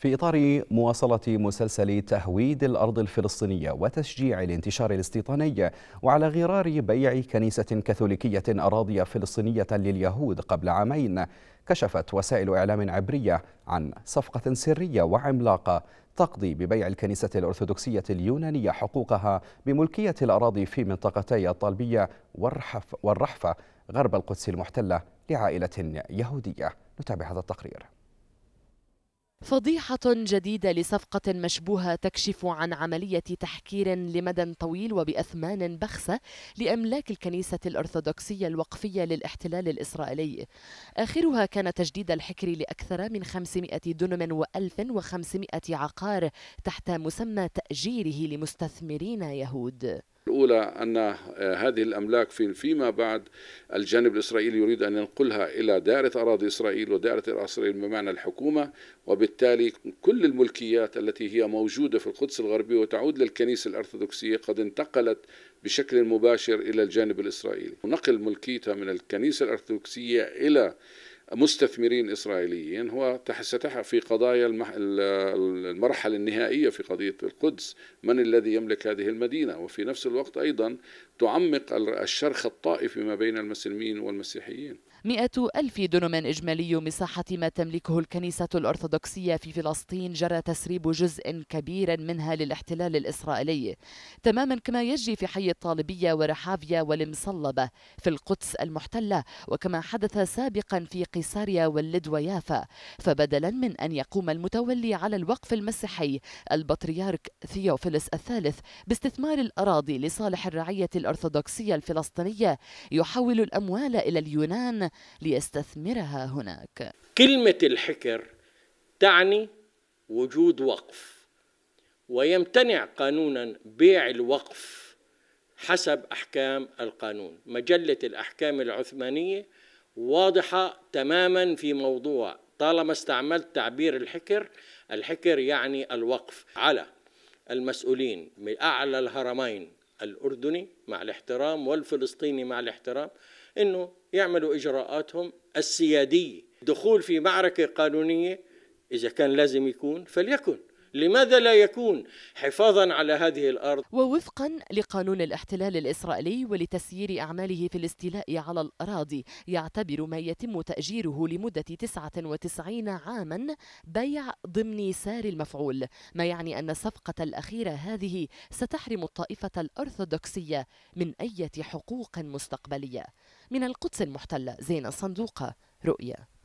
في إطار مواصلة مسلسل تهويد الأرض الفلسطينية وتشجيع الانتشار الاستيطاني وعلى غرار بيع كنيسة كاثوليكية أراضي فلسطينية لليهود قبل عامين كشفت وسائل إعلام عبرية عن صفقة سرية وعملاقة تقضي ببيع الكنيسة الأرثوذكسية اليونانية حقوقها بملكية الأراضي في منطقتي الطالبية والرحف والرحفة غرب القدس المحتلة لعائلة يهودية نتابع هذا التقرير فضيحة جديدة لصفقة مشبوهة تكشف عن عملية تحكير لمدى طويل وبأثمان بخسة لأملاك الكنيسة الأرثوذكسية الوقفية للاحتلال الإسرائيلي آخرها كان تجديد الحكر لأكثر من 500 دنم و1500 عقار تحت مسمى تأجيره لمستثمرين يهود الأولى أن آه، هذه الأملاك في فيما بعد الجانب الإسرائيلي يريد أن ينقلها إلى دائرة أراضي إسرائيل ودائرة إسرائيل بمعنى الحكومة وبالتالي كل الملكيات التي هي موجودة في القدس الغربية وتعود للكنيسة الأرثوذكسية قد انتقلت بشكل مباشر إلى الجانب الإسرائيلي ونقل ملكيتها من الكنيسة الأرثوذكسية إلى مستثمرين إسرائيليين هو ستقع في قضايا المرحلة النهائية في قضية القدس من الذي يملك هذه المدينة وفي نفس الوقت أيضا تعمق الشرخ الطائفي ما بين المسلمين والمسيحيين مئة ألف دونم إجمالي مساحة ما تملكه الكنيسة الأرثوذكسية في فلسطين جرى تسريب جزء كبير منها للاحتلال الإسرائيلي تماما كما يجري في حي الطالبية ورحافيا والمصلبة في القدس المحتلة وكما حدث سابقا في قيساريا واللد ويافا فبدلا من أن يقوم المتولي على الوقف المسيحي البطريرك ثيوفيلس الثالث باستثمار الأراضي لصالح الرعية الأرثوذكسية الفلسطينية يحول الأموال إلى اليونان ليستثمرها هناك كلمة الحكر تعني وجود وقف ويمتنع قانونا بيع الوقف حسب أحكام القانون مجلة الأحكام العثمانية واضحة تماما في موضوع طالما استعملت تعبير الحكر الحكر يعني الوقف على المسؤولين من أعلى الهرمين الأردني مع الاحترام والفلسطيني مع الاحترام انه يعملوا اجراءاتهم السياديه دخول في معركه قانونيه اذا كان لازم يكون فليكن لماذا لا يكون حفاظا على هذه الارض ووفقا لقانون الاحتلال الاسرائيلي ولتسيير اعماله في الاستيلاء على الاراضي يعتبر ما يتم تاجيره لمده 99 عاما بيع ضمن سار المفعول ما يعني ان الصفقه الاخيره هذه ستحرم الطائفه الارثوذكسيه من اي حقوق مستقبليه من القدس المحتله زين الصندوقه رؤيا